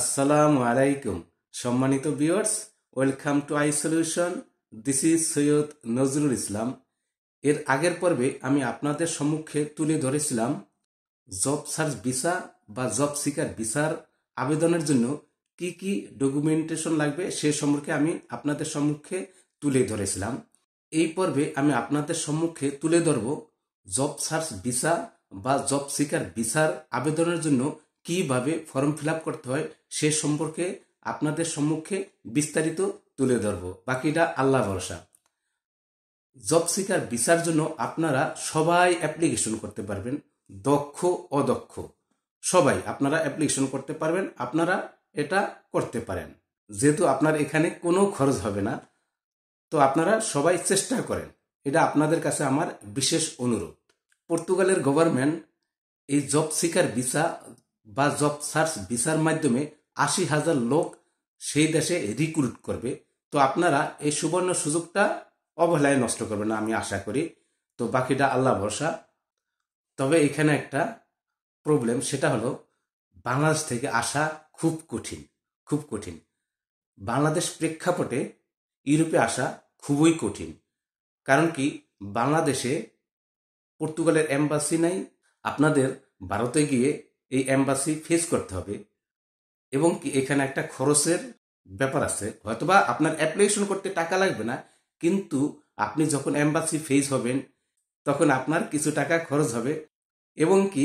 আসসালামু আলাইকুম সম্মানিত viewers welcome to I solution this is Syed Nazrul Islam এর আগের পর্বে আমি আপনাদের সম্মুখে তুলে ধরেছিলাম জব সার্চ ভিসা বা জব সিকার ভিসার আবেদনের জন্য কি কি ডকুমেন্টেশন লাগবে সে সম্পর্কে আমি আপনাদের সম্মুখে তুলে ধরেছিলাম এই পর্বে আমি আপনাদের সম্মুখে তুলে ধরব জব সার্চ ভিসা বা জব সিকার ভিসার আবেদনের জন্য কিভাবে ফর্ম ফিল করতে হয় সে সম্পর্কে আপনাদের সম্মুখে বিস্তারিত তুলে ধরব বাকিটা আল্লাহ ভরসা জব শিকার বিচার জন্য আপনারা সবাই অ্যাপ্লিকেশন করতে পারবেন দক্ষ অদক্ষ সবাই আপনারা অ্যাপ্লিকেশন করতে পারবেন আপনারা এটা করতে পারেন যেহেতু আপনার এখানে কোনো খরচ হবে না তো আপনারা সবাই চেষ্টা করেন এটা আপনাদের কাছে আমার বিশেষ অনুরোধ পর্তুগালের গভর্নমেন্ট এই জব শিকার ভিসা বা জব সার্চ ভিসার মাধ্যমে আশি হাজার লোক সেই দেশে রিক্রুট করবে তো আপনারা এই সুবর্ণ সুযোগটা অবহেলায় নষ্ট করবেন না আমি আশা করি তো বাকিটা আল্লাহ ভরসা তবে এখানে একটা প্রবলেম সেটা হলো বাংলাদেশ থেকে আসা খুব কঠিন খুব কঠিন বাংলাদেশ প্রেক্ষাপটে ইউরোপে আসা খুবই কঠিন কারণ কি বাংলাদেশে পর্তুগালের এম্বাসি নাই আপনাদের ভারতে গিয়ে এই অ্যাম্বাসি ফেস করতে হবে এবং কি এখানে একটা খরচের ব্যাপার আছে হয়তোবা আপনার অ্যাপ্লিকেশন করতে টাকা লাগবে না কিন্তু আপনি যখন অ্যাম্বাসি ফেস হবেন তখন আপনার কিছু টাকা খরচ হবে এবং কি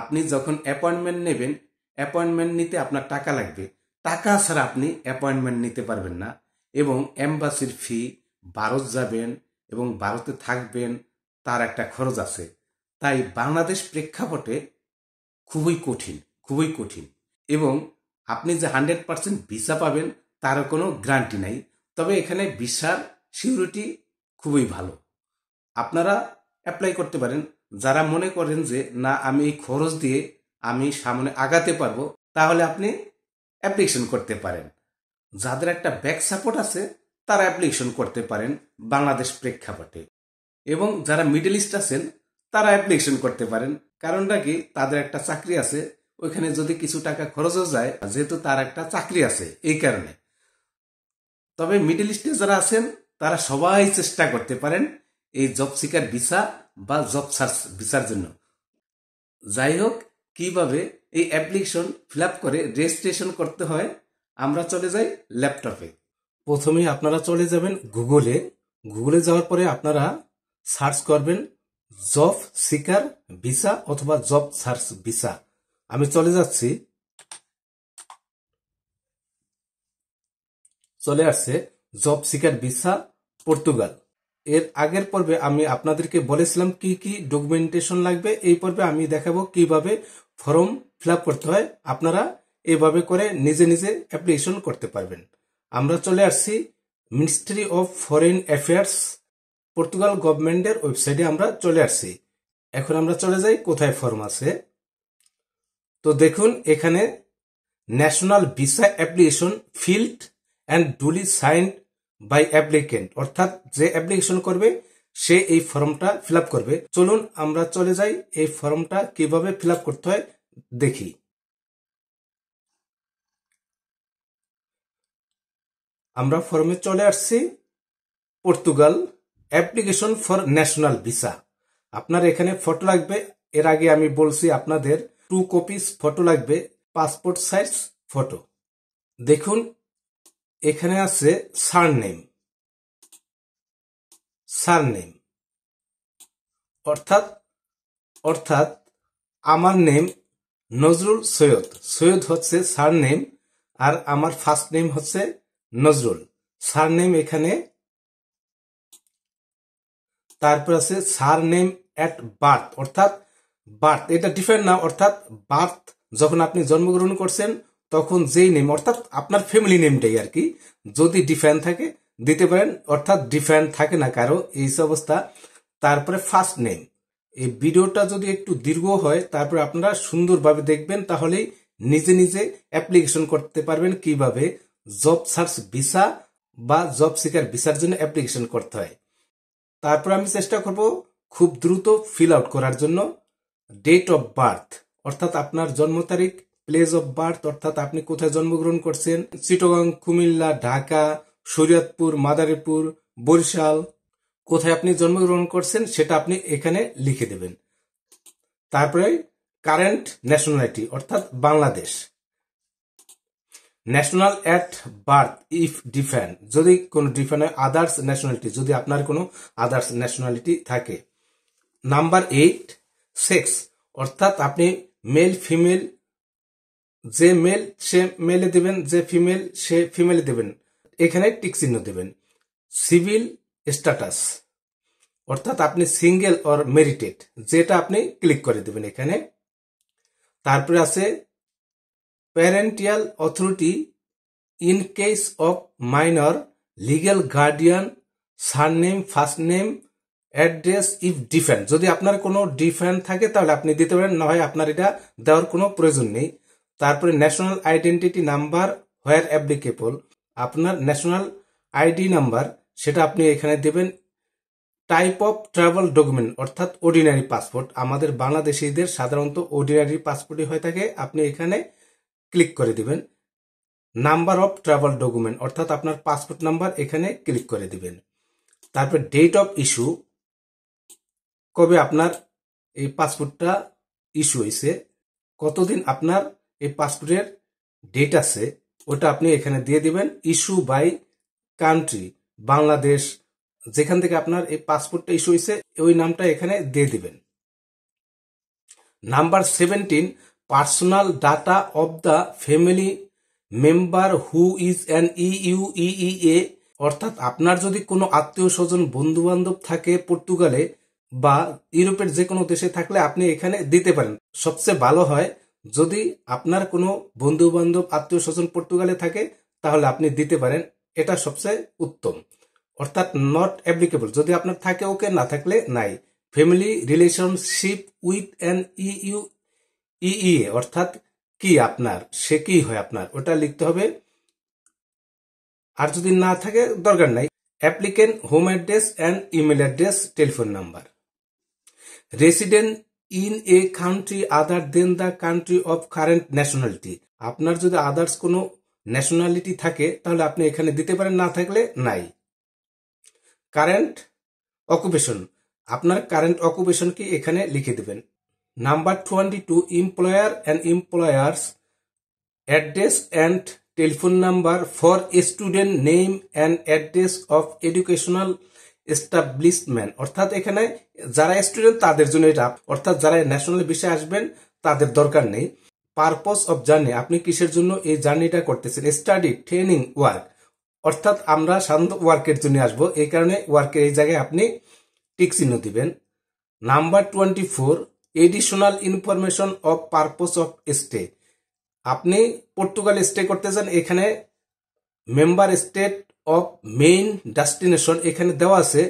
আপনি যখন অ্যাপয়েন্টমেন্ট নেবেন অ্যাপয়েন্টমেন্ট নিতে আপনার টাকা লাগবে টাকা ছাড়া আপনি অ্যাপয়েন্টমেন্ট নিতে পারবেন না এবং অ্যাম্বাসির ফি ভারত যাবেন এবং ভারতে থাকবেন তার একটা খরচ আছে তাই বাংলাদেশ প্রেক্ষাপটে খুবই কঠিন খুবই কঠিন এবং আপনি যে হান্ড্রেড পার্সেন্ট ভিসা পাবেন তার কোনো গ্যারান্টি নাই তবে এখানে ভিসার সিউরিটি খুবই ভালো আপনারা অ্যাপ্লাই করতে পারেন যারা মনে করেন যে না আমি এই খরচ দিয়ে আমি সামনে আগাতে পারবো তাহলে আপনি অ্যাপ্লিকেশন করতে পারেন যাদের একটা ব্যাক সাপোর্ট আছে তারা অ্যাপ্লিকেশন করতে পারেন বাংলাদেশ প্রেক্ষাপটে এবং যারা মিডল ইস্ট আছেন তারা অ্যাপ্লিকেশন করতে পারেন কারণটা কি তাদের একটা চাকরি আছে ওইখানে যদি কিছু টাকা খরচও যায় যেহেতু তার একটা চাকরি আছে এই কারণে তবে মিডিল ইস্টে যারা আছেন তারা সবাই চেষ্টা করতে পারেন এই জব সিকার ভিসা বা জব সার্চ ভিসার জন্য যাই হোক কিভাবে এই অ্যাপ্লিকেশন ফিল করে রেজিস্ট্রেশন করতে হয় আমরা চলে যাই ল্যাপটপে প্রথমে আপনারা চলে যাবেন গুগলে গুগলে যাওয়ার পরে আপনারা সার্চ করবেন জব সিকার ভিসা অথবা জব সার্চ ভিসা আমি চলে যাচ্ছি চলে আসছে জব সিকার ভিসা পর্তুগাল এর আগের পর্বে আমি আপনাদেরকে বলেছিলাম কি কি ডকুমেন্টেশন লাগবে এই পর্বে আমি দেখাবো কিভাবে ফর্ম ফিল করতে হয় আপনারা এভাবে করে নিজে নিজে অ্যাপ্লিকেশন করতে পারবেন আমরা চলে আসছি ministry of foreign affairs Portugal গভর্নমেন্টের ওয়েবসাইটে আমরা চলে আসছি এখন আমরা চলে যাই কোথায় ফর্ম আছে তো দেখুন এখানে national visa application filled and duly signed by applicant অর্থাৎ যে অ্যাপ্লিকেশন করবে সে এই ফর্মটা ফিল করবে চলুন আমরা চলে যাই এই ফর্মটা কিভাবে ফিল করতে হয় দেখি আমরা ফর্মে চলে আসছি Portugal application for national visa আপনার এখানে ফটো লাগবে এর আগে আমি বলছি আপনাদের টু কপিস ফটো লাগবে পাসপোর্ট সাইজ ফটো দেখুন এখানে আছে সারনেম নেম অর্থাৎ অর্থাৎ আমার নেম নজরুল সৈয়দ সৈয়দ হচ্ছে সারনেম আর আমার ফার্স্ট নেম হচ্ছে নজরুল সারনেম এখানে তারপর আছে সার নেম অ্যাট বার্থ অর্থাৎ বার্থ এটা ডিফারেন্ট না অর্থাৎ বার্থ যখন আপনি জন্মগ্রহণ করছেন তখন যেই নেম অর্থাৎ আপনার ফ্যামিলি নেমটাই আর কি যদি ডিফেন্ড থাকে দিতে পারেন অর্থাৎ ডিফেন্ড থাকে না কারো এই অবস্থা তারপরে ফার্স্ট নেম এই ভিডিওটা যদি একটু দীর্ঘ হয় তারপরে আপনারা সুন্দরভাবে দেখবেন তাহলেই নিজে নিজে অ্যাপ্লিকেশন করতে পারবেন কিভাবে জব সার্চ ভিসা বা জব সিকার ভিসার জন্য অ্যাপ্লিকেশন করতে হয় তারপর আমি চেষ্টা করব খুব দ্রুত ফিল আউট করার জন্য ডেট অফ বার্থ অর্থাৎ আপনার জন্ম তারিখ প্লেস অফ বার্থ অর্থাৎ আপনি কোথায় জন্মগ্রহণ করছেন চিটগাং কুমিল্লা ঢাকা শরীয়তপুর মাদারীপুর বরিশাল কোথায় আপনি জন্মগ্রহণ করছেন সেটা আপনি এখানে লিখে দেবেন তারপরে কারেন্ট ন্যাশনালিটি অর্থাৎ Bangladesh national at birth if different যদি কোনো ডিফেন হয় আদার্স ন্যাশনালিটি যদি আপনার কোনো আদার্স ন্যাশনালিটি থাকে নাম্বার এইট সেক্স অর্থাৎ আপনি মেল ফিমেল যে মেল সে মেলে দেবেন যে ফিমেল সে ফিমেলে দেবেন এখানে টিক চিহ্ন দেবেন সিভিল স্ট্যাটাস অর্থাৎ আপনি সিঙ্গেল অর মেরিটেড যেটা আপনি ক্লিক করে দেবেন এখানে তারপরে আছে parental authority in case of minor legal guardian surname first name address if different যদি আপনার কোনো ডিফেন্ড থাকে তাহলে আপনি দিতে পারেন না হয় আপনার এটা দেওয়ার কোনো প্রয়োজন নেই তারপরে national identity number where applicable আপনার ন্যাশনাল আইডি নাম্বার সেটা আপনি এখানে দেবেন টাইপ অফ ট্রাভেল ডকুমেন্ট অর্থাৎ অর্ডিনারি পাসপোর্ট আমাদের বাংলাদেশিদের সাধারণত অর্ডিনারি পাসপোর্টই হয়ে থাকে আপনি এখানে ক্লিক করে দিবেন নাম্বার অফ ট্রাভেল ডকুমেন্ট অর্থাৎ আপনার পাসপোর্ট নাম্বার এখানে ক্লিক করে দিবেন তারপর ডেট অফ ইস্যু কবে আপনার এই পাসপোর্টটা ইস্যু হয়েছে কতদিন আপনার এই পাসপোর্টের ডেট আছে ওটা আপনি এখানে দিয়ে দিবেন ইস্যু বাই কান্ট্রি বাংলাদেশ যেখান থেকে আপনার এই পাসপোর্টটা ইস্যু হয়েছে ওই নামটা এখানে দিয়ে দিবেন number seventeen personal data of the family member who is an U E A অর্থাৎ আপনার যদি কোনো আত্মীয় স্বজন বন্ধু বান্ধব থাকে পর্তুগালে বা ইউরোপের যে কোনো দেশে থাকলে আপনি এখানে দিতে পারেন সবচেয়ে ভালো হয় যদি আপনার কোনো বন্ধু বান্ধব আত্মীয় স্বজন পর্তুগালে থাকে তাহলে আপনি দিতে পারেন এটা সবচেয়ে উত্তম অর্থাৎ নট অ্যাপ্লিকেবল যদি আপনার থাকে ওকে না থাকলে নাই family relationship with an U E E অর্থাৎ কি আপনার সে কি হয় আপনার ওটা লিখতে হবে আর যদি না থাকে দরকার নাই applicant home address and email address telephone number resident in a country other than the country of current nationality আপনার যদি আদার্স কোনো ন্যাশনালিটি থাকে তাহলে আপনি এখানে দিতে পারেন না থাকলে নাই কারেন্ট অকুপেশন আপনার কারেন্ট অকুপেশন কি এখানে লিখে দেবেন number 22 two employer and address address and telephone number for student name and address of educational establishment অর্থাৎ এখানে যারা স্টুডেন্ট তাদের জন্য এটা অর্থাৎ যারা ন্যাশনাল বিষয়ে আসবেন তাদের দরকার নেই পারপোজ অফ জার্নি আপনি কিসের জন্য এই জার্নিটা করতেছেন স্টাডি ট্রেনিং ওয়ার্ক অর্থাৎ আমরা সাধারণত ওয়ার্কের জন্য আসব এই কারণে ওয়ার্কের এই জায়গায় আপনি টিক চিহ্ন দিবেন number twenty four additional information of purpose of stay আপনি পর্তুগাল স্টে করতে চান এখানে member state of main destination এখানে দেওয়া আছে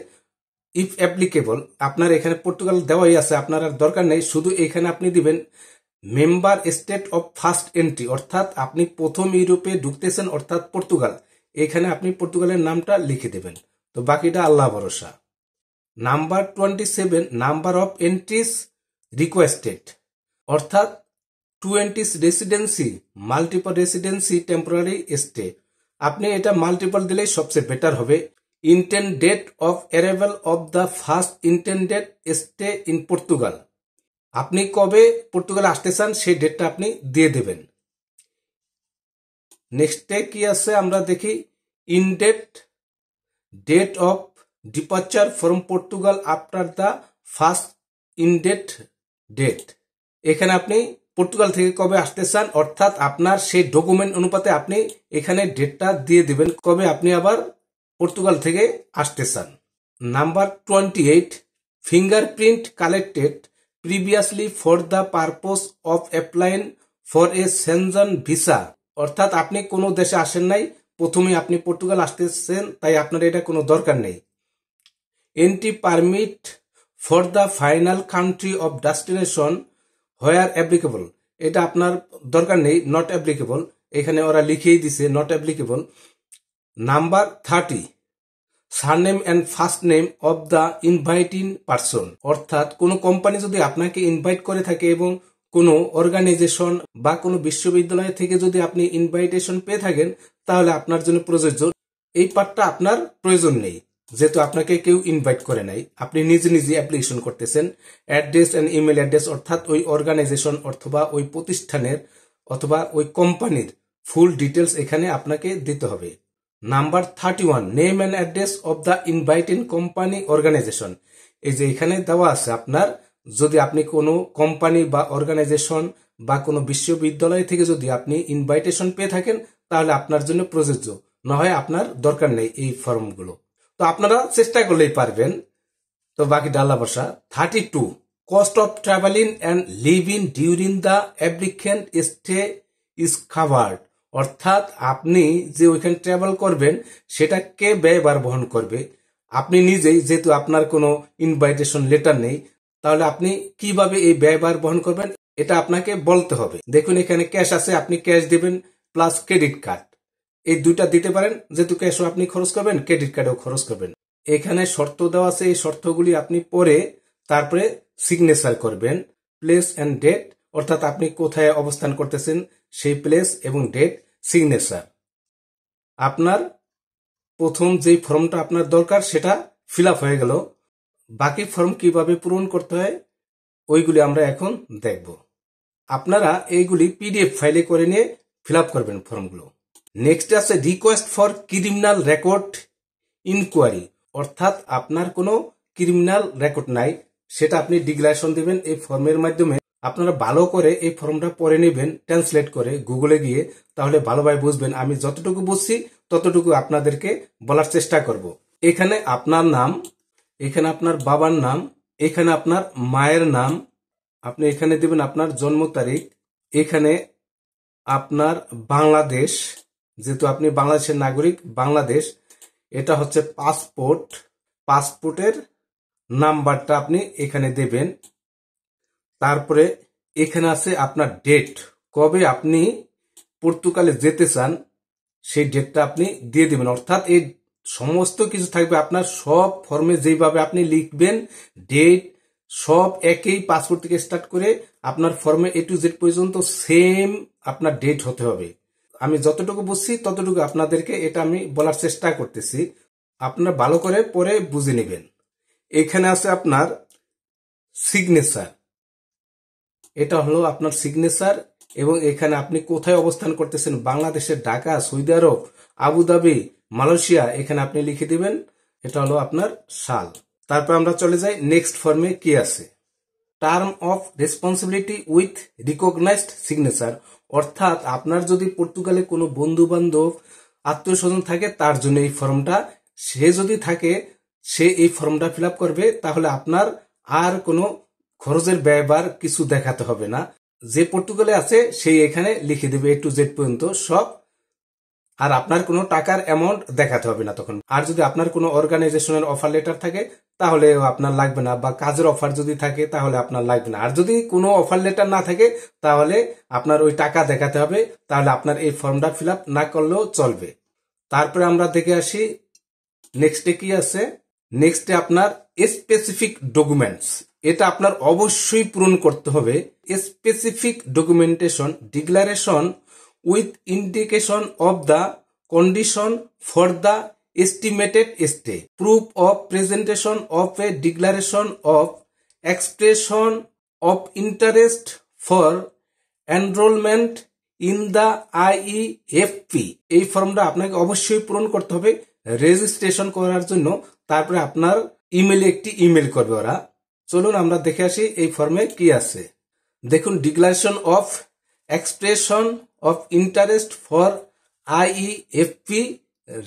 ইফ অ্যাপ্লিকেবল আপনার এখানে পর্তুগাল দেওয়াই আছে আপনার আর দরকার নেই শুধু এখানে আপনি দিবেন member state of first entry অর্থাৎ আপনি প্রথম ইউরোপে ঢুকতেছেন অর্থাৎ পর্তুগাল এখানে আপনি পর্তুগালের নামটা লিখে দেবেন তো বাকিটা আল্লাহ ভরসা number twenty seven number of entries requested অর্থাৎ twenties residency multiple residency temporary stay আপনি এটা মাল্টিপল দিলেই সবচেয়ে বেটার হবে intended date of arrival of the first intended stay in Portugal আপনি কবে পর্তুগাল আসতে চান সেই ডেটটা আপনি দিয়ে দেবেন নেক্সটে কি আছে আমরা দেখি intended date of departure from Portugal after the first intended date এখানে আপনি পর্তুগাল থেকে কবে আসতে চান অর্থাৎ আপনার সেই ডকুমেন্ট অনুপাতে আপনি এখানে ডেটটা দিয়ে দেবেন কবে আপনি আবার পর্তুগাল থেকে আসতে চান number twenty eight fingerprint collected previously for the purpose of applying for a Schengen visa অর্থাৎ আপনি কোনো দেশে আসেন নাই প্রথমে আপনি পর্তুগাল আসতেছেন তাই আপনার এটা কোনো দরকার নেই entry permit for the final country of destination where applicable এটা আপনার দরকার নেই নট অ্যাপ্লিকেবল এখানে ওরা লিখেই দিছে not applicable number thirty surname and first name of the inviting person অর্থাৎ কোনো কোম্পানি যদি আপনাকে ইনভাইট করে থাকে এবং কোনো অর্গানাইজেশন বা কোনো বিশ্ববিদ্যালয় থেকে যদি আপনি ইনভাইটেশন পেয়ে থাকেন তাহলে আপনার জন্য প্রযোজ্য এই পার্টটা আপনার প্রয়োজন নেই যেহেতু আপনাকে কেউ ইনভাইট করে নাই আপনি নিজে নিজে অ্যাপ্লিকেশন করতেছেন অ্যাড্রেস অ্যান্ড ইমেল অ্যাড্রেস অর্থাৎ ওই অর্গানাইজেশন অথবা ওই প্রতিষ্ঠানের অথবা ওই কোম্পানির ফুল ডিটেলস এখানে আপনাকে দিতে হবে number thirty one name and address of the inviting company organisation এই যে এখানে দেওয়া আছে আপনার যদি আপনি কোনো কোম্পানি বা অর্গানাইজেশন বা কোনো বিশ্ববিদ্যালয় থেকে যদি আপনি ইনভাইটেশন পেয়ে থাকেন তাহলে আপনার জন্য প্রযোজ্য না হয় আপনার দরকার নেই এই ফর্মগুলো তো আপনারা চেষ্টা করলেই পারবেন তো বাকি ডালা বসা thirty two cost of travelling and living during the applicant stay is covered অর্থাৎ আপনি যে ওইখানে ট্রাভেল করবেন সেটা কে ব্যয়বার বহন করবে আপনি নিজেই যেহেতু আপনার কোনো ইনভাইটেশন লেটার নেই তাহলে আপনি কিভাবে এই ব্যয়বার বহন করবেন এটা আপনাকে বলতে হবে দেখুন এখানে ক্যাশ আছে আপনি ক্যাশ দেবেন প্লাস ক্রেডিট কার্ড এই দুইটা দিতে পারেন যেহেতু ক্যাশও আপনি খরচ করবেন ক্রেডিট কার্ডেও খরচ করবেন এখানে শর্ত দেওয়া আছে এই শর্তগুলি আপনি পরে তারপরে সিগনেচার করবেন প্লেস অ্যান্ড ডেট অর্থাৎ আপনি কোথায় অবস্থান করতেছেন সেই প্লেস এবং ডেট সিগনেচার আপনার প্রথম যেই ফর্মটা আপনার দরকার সেটা ফিল হয়ে গেল বাকি ফর্ম কিভাবে পূরণ করতে হয় ওইগুলি আমরা এখন দেখব আপনারা এইগুলি পিডিএফ ফাইলে করে নিয়ে ফিল করবেন ফর্মগুলো নেক্সট আছে request for criminal record inquiry অর্থাৎ আপনার কোনো ক্রিমিনাল রেকর্ড নাই সেটা আপনি ডিক্লারেশন দেবেন এই ফর্মের মাধ্যমে আপনারা ভালো করে এই ফর্মটা পড়ে নেবেন ট্রান্সলেট করে গুগলে গিয়ে তাহলে ভালোভাবে বুঝবেন আমি যতটুকু বুঝছি ততটুকু আপনাদেরকে বলার চেষ্টা করব এখানে আপনার নাম এখানে আপনার বাবার নাম এখানে আপনার মায়ের নাম আপনি এখানে দেবেন আপনার জন্ম তারিখ এখানে আপনার বাংলাদেশ যেহেতু আপনি বাংলাদেশের নাগরিক বাংলাদেশ এটা হচ্ছে পাসপোর্ট পাসপোর্টের নাম্বারটা আপনি এখানে দেবেন তারপরে এখানে আছে আপনার ডেট কবে আপনি পর্তুগালে যেতে চান সেই ডেটটা আপনি দিয়ে দেবেন অর্থাৎ এই সমস্ত কিছু থাকবে আপনার সব ফর্মে যেভাবে আপনি লিখবেন ডেট সব একই পাসপোর্ট থেকে স্টার্ট করে আপনার ফর্মে এ টু জেড পর্যন্ত সেম আপনার ডেট হতে হবে আমি যতটুকু বুঝছি ততটুকু আপনাদেরকে এটা আমি বলার চেষ্টা করতেছি আপনার ভালো করে পরে বুঝে নেবেন এখানে আছে আপনার সিগনেচার এটা হলো আপনার সিগনেচার এবং এখানে আপনি কোথায় অবস্থান করতেছেন বাংলাদেশের Dhaka Saudi Arab Abu Dhabi Malaysia এখানে আপনি লিখে দিবেন এটা হলো আপনার সাল তারপর আমরা চলে যাই নেক্সট ফর্মে কি আছে term of responsibility with recognised signature অর্থাৎ আপনার যদি পর্তুগালে কোনো বন্ধু বান্ধব আত্মীয় স্বজন থাকে তার জন্য এই ফর্মটা সে যদি থাকে সে এই ফর্মটা ফিল করবে তাহলে আপনার আর কোনো খরচের ব্যয়বার কিছু দেখাতে হবে না যে পর্তুগালে আছে সেই এখানে লিখে দেবে এ টু জেড পর্যন্ত সব আর আপনার কোনো টাকার অ্যামাউন্ট দেখাতে হবে না তখন আর যদি আপনার কোনো অর্গানাইজেশনের অফার লেটার থাকে তাহলে আপনার লাগবে না বা কাজের অফার যদি থাকে তাহলে আপনার লাগবে না আর যদি কোনো অফার লেটার না থাকে তাহলে আপনার ওই টাকা দেখাতে হবে তাহলে আপনার এই ফর্মটা ফিল না করলেও চলবে তারপরে আমরা দেখে আসি নেক্সটে কি আছে নেক্সটে আপনার স্পেসিফিক ডকুমেন্টস এটা আপনার অবশ্যই পূরণ করতে হবে specific documentation declaration with indication of the condition for the estimated stay proof of presentation of a declaration of expression of interest for enrolment in the IE F P এই ফর্মটা আপনাকে অবশ্যই পূরণ করতে হবে রেজিস্ট্রেশন করার জন্য তারপরে আপনার ইমেলে একটি ইমেল করবে ওরা চলুন আমরা দেখে আসি এই ফর্মে কি আছে দেখুন declaration of expression of interest for IEFP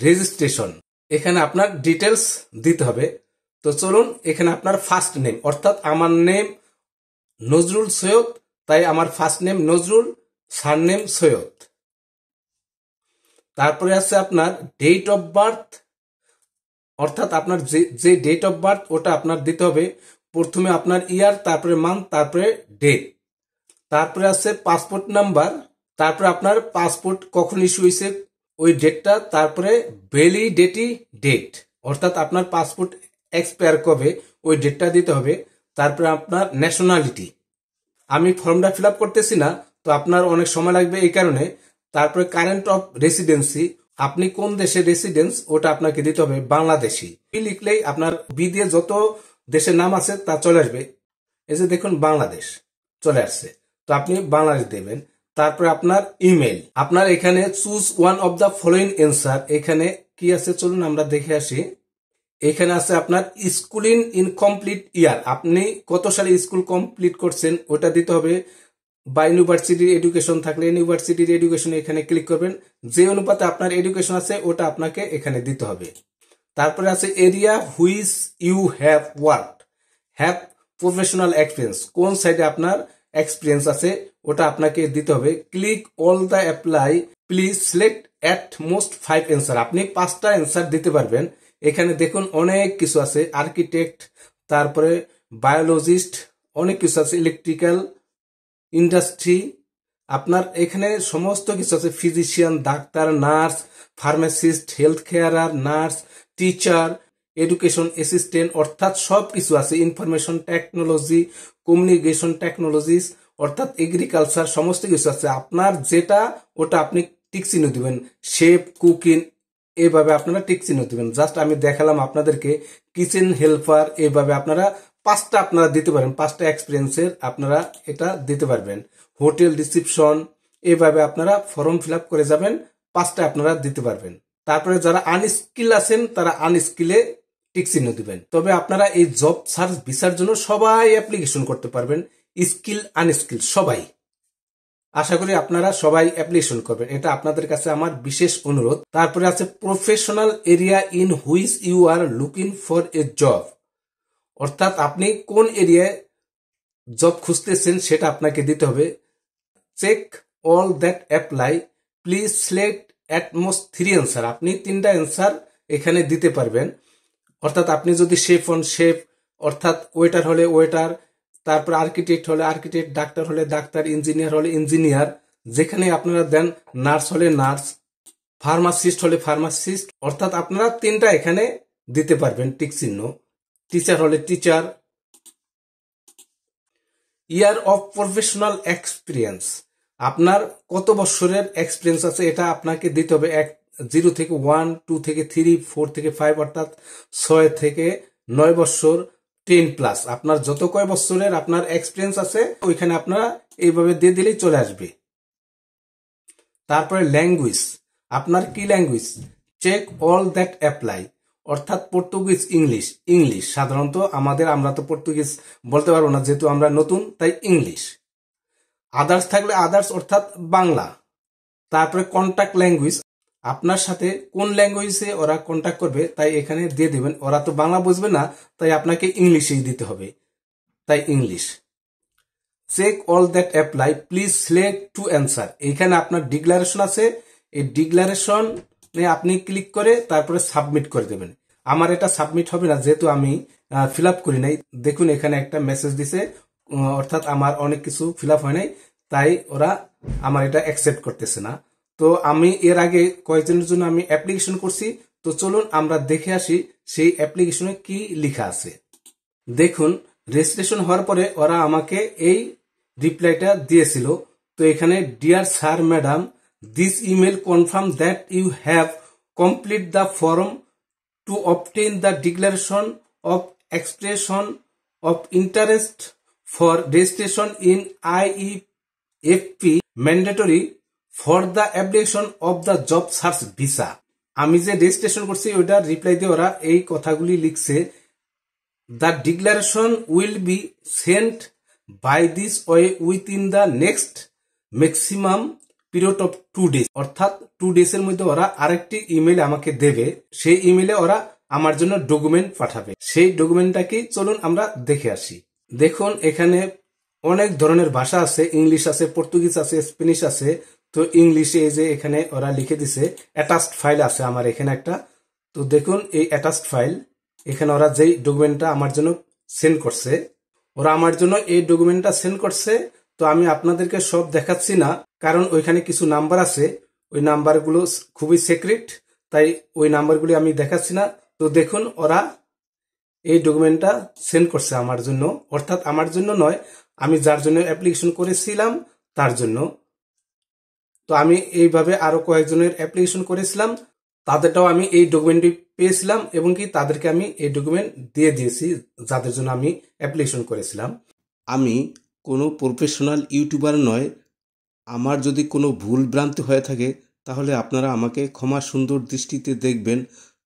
registration এখানে আপনার ডিটেলস দিতে হবে তো চলুন এখানে আপনার ফার্স্ট নেম অর্থাৎ আমার নেম নজরুল সৈয়দ তাই আমার first name Nazrul surname Syed তারপরে আছে আপনার ডেট অফ বার্থ অর্থাৎ আপনার যে যে ডেট অফ বার্থ ওটা আপনার দিতে হবে প্রথমে আপনার ইয়ার তারপরে মান্থ তারপরে ডেট তারপরে আছে পাসপোর্ট নাম্বার তারপরে আপনার পাসপোর্ট কখন ইস্যু হয়েছে ওই ডেটটা তারপরে ভ্যালিডেটি ডেট অর্থাৎ আপনার পাসপোর্ট এক্সপায়ার কবে ওই ডেটটা দিতে হবে তারপরে আপনার ন্যাশনালিটি আমি ফর্মটা ফিল করতেছি না তো আপনার অনেক সময় লাগবে এই কারণে তারপরে কারেন্ট অফ রেসিডেন্সি আপনি কোন দেশে রেসিডেন্স ওটা আপনাকে দিতে হবে বাংলাদেশি বি লিখলেই আপনার বি দিয়ে যত দেশের নাম আছে তা চলে আসবে এই যে দেখুন বাংলাদেশ চলে আসছে তো আপনি বাংলাদেশ দেবেন তারপরে আপনার ইমেল আপনার এখানে choose one of the following answer এখানে কি আছে চলুন আমরা দেখে আসি এখানে আছে আপনার স্কুল ইন ইনকমপ্লিট ইয়ার আপনি কত সালে স্কুল কমপ্লিট করছেন ওটা দিতে হবে বা ইউনিভার্সিটির এডুকেশন থাকলে ইউনিভার্সিটির এডুকেশন এখানে ক্লিক করবেন যে অনুপাতে আপনার এডুকেশন আছে ওটা আপনাকে এখানে দিতে হবে তারপরে আছে area which you have work have professional experience কোন সাইডে আপনার এক্সপিরিয়েন্স আছে ওটা আপনাকে দিতে হবে click all the apply please select at most five answer আপনি পাঁচটা অ্যান্সার দিতে পারবেন এখানে দেখুন অনেক কিছু আছে আর্কিটেক্ট তারপরে বায়োলজিস্ট অনেক কিছু আছে ইলেকট্রিক্যাল ইন্ডাস্ট্রি আপনার এখানে সমস্ত কিছু আছে physician doctor nurse pharmacist health carer nurse teacher education assistant অর্থাৎ সব কিছু আছে ইনফরমেশন টেকনোলজি কমিউনিকেশন টেকনোলজিস অর্থাৎ এগ্রিকালচার সমস্ত কিছু আছে আপনার যেটা ওটা আপনি টিক চিহ্ন দেবেন শেপ কুকিং এভাবে আপনারা টিক চিহ্ন দেবেন জাস্ট আমি দেখালাম আপনাদেরকে কিচেন হেল্পার এভাবে আপনারা পাঁচটা আপনারা দিতে পারেন পাঁচটা এক্সপিরিয়েন্সের আপনারা এটা দিতে পারবেন হোটেল রিসিপশন এভাবে আপনারা ফর্ম ফিল করে যাবেন পাঁচটা আপনারা দিতে পারবেন তারপরে যারা আনস্কিল আছেন তারা আনস্কিলে চিহ্ন দিবেন তবে আপনারা এই জব সার্চ ভিসার জন্য সবাই অ্যাপ্লিকেশন করতে পারবেন স্কিল আনস্কিল সবাই আশা করি আপনারা সবাই অ্যাপ্লিকেশন করবেন এটা আপনাদের কাছে আমার বিশেষ অনুরোধ তারপরে আছে professional area in which you are looking for a job অর্থাৎ আপনি কোন এরিয়ায় জব খুঁজতেছেন সেটা আপনাকে দিতে হবে check all that apply please select at most three answer আপনি তিনটা অ্যান্সার এখানে দিতে পারবেন অর্থাৎ আপনি যদি শেফ অন শেফ অর্থাৎ ওয়েটার হলে ওয়েটার তারপর আর্কিটেক্ট হলে আর্কিটেক্ট ডাক্তার হলে ডাক্তার ইঞ্জিনিয়ার হলে ইঞ্জিনিয়ার যেখানে আপনারা দেন নার্স হলে নার্স ফার্মাসিস্ট হলে ফার্মাসিস্ট অর্থাৎ আপনারা তিনটা এখানে দিতে পারবেন টিক চিহ্ন টিচার হলে teacher year of professional experience আপনার কত বছরের এক্সপিরিয়েন্স আছে এটা আপনাকে দিতে হবে এক জিরো থেকে ওয়ান টু থেকে থ্রি ফোর থেকে ফাইভ অর্থাৎ ছয় থেকে নয় বছর টেন প্লাস আপনার যত কয় বছরের আপনার এক্সপিরিয়েন্স আছে ওইখানে আপনারা এইভাবে দিয়ে দিলেই চলে আসবে তারপরে ল্যাঙ্গুয়েজ আপনার কি language check all that apply অর্থাৎ পর্তুগিজ ইংলিশ ইংলিশ সাধারণত আমাদের আমরা তো পর্তুগিজ বলতে পারবো না যেহেতু আমরা নতুন তাই ইংলিশ আদার্স থাকলে আদার্স অর্থাৎ বাংলা তারপরে কন্ট্যাক্ট ল্যাঙ্গুয়েজ আপনার সাথে কোন ল্যাঙ্গুয়েজে ওরা কন্ট্যাক্ট করবে তাই এখানে দিয়ে দেবেন ওরা তো বাংলা বুঝবে না তাই আপনাকে ইংলিশেই দিতে হবে তাই English check all that apply please select two answer এইখানে আপনার ডিক্লারেশন আছে এই ডিক্লারেশন আপনি ক্লিক করে তারপরে সাবমিট করে দেবেন আমার এটা সাবমিট হবে না যেহেতু আমি ফিল আপ করি নাই দেখুন এখানে একটা মেসেজ দিছে অর্থাৎ আমার অনেক কিছু ফিল আপ হয় নাই তাই ওরা আমার এটা অ্যাকসেপ্ট করতেছে না তো আমি এর আগে কয়েকজনের জন্য আমি অ্যাপ্লিকেশন করছি তো চলুন আমরা দেখে আসি সেই অ্যাপ্লিকেশনে কি লেখা আছে দেখুন রেজিস্ট্রেশন হওয়ার পরে ওরা আমাকে এই রিপ্লাইটা দিয়েছিল তো এখানে dear sir madam this email confirm that you have complete the form to obtain the declaration of expression of interest for registration in IE P mandatory for the application of the job search visa আমি যে registration করছি ওইটার reply দিয়ে ওরা এই কথাগুলি লিখছে the declaration will be sent by this way within the next maximum period of two days অর্থাৎ টু ডেজ এর মধ্যে ওরা আরেকটি ইমেল আমাকে দেবে সেই ইমেলে ওরা আমার জন্য ডকুমেন্ট পাঠাবে সেই ডকুমেন্টটাকে চলুন আমরা দেখে আসি দেখুন এখানে অনেক ধরনের ভাষা আছে ইংলিশ আছে পর্তুগিজ আছে স্পেনিশ আছে তো ইংলিশে এই যে এখানে ওরা লিখে দিছে অ্যাটাচড ফাইল আছে আমার এখানে একটা তো দেখুন এই অ্যাটাচড ফাইল এখানে ওরা যেই ডকুমেন্টটা আমার জন্য সেন্ড করছে ওরা আমার জন্য এই ডকুমেন্টটা সেন্ড করছে তো আমি আপনাদেরকে সব দেখাচ্ছি না কারণ ওইখানে কিছু নাম্বার আছে ওই নাম্বারগুলো খুবই সিক্রেট তাই ওই নাম্বারগুলি আমি দেখাচ্ছি না তো দেখুন ওরা এই ডকুমেন্টটা সেন্ড করছে আমার জন্য অর্থাৎ আমার জন্য নয় আমি যার জন্য অ্যাপ্লিকেশন করেছিলাম তার জন্য তো আমি এইভাবে আরো কয়েকজনের অ্যাপ্লিকেশন করেছিলাম তাদেরটাও আমি এই ডকুমেন্টটি পেয়েছিলাম এবং কি তাদেরকে আমি এই ডকুমেন্ট দিয়ে দিয়েছি যাদের জন্য আমি অ্যাপ্লিকেশন করেছিলাম আমি কোনো প্রফেশনাল ইউটিউবার নয় আমার যদি কোনো ভুল ভ্রান্তি হয়ে থাকে তাহলে আপনারা আমাকে ক্ষমা সুন্দর দৃষ্টিতে দেখবেন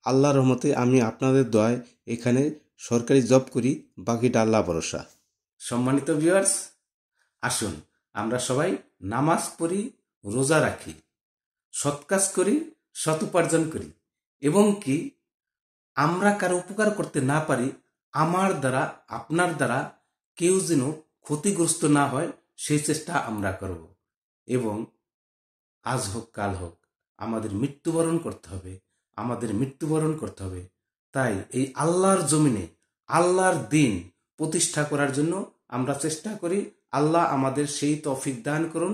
আল্লাহ রহমতে আমি আপনাদের দয় এখানে সরকারি জব করি বাকিটা আল্লাহ ভরসা সম্মানিত ভিউয়ার্স আসুন আমরা সবাই নামাজ পড়ি রোজা রাখি সৎকাজ করি সৎ উপার্জন করি এবং কি আমরা কারো উপকার করতে না পারি আমার দ্বারা আপনার দ্বারা কেউ যেন ক্ষতিগ্রস্ত না হয় সেই চেষ্টা আমরা করব এবং আজ হোক কাল হোক আমাদের মৃত্যুবরণ করতে হবে আমাদের মৃত্যুবরণ করতে হবে তাই এই আল্লাহর জমিনে আল্লাহর দিন প্রতিষ্ঠা করার জন্য আমরা চেষ্টা করি আল্লাহ আমাদের সেই তফিক দান করুন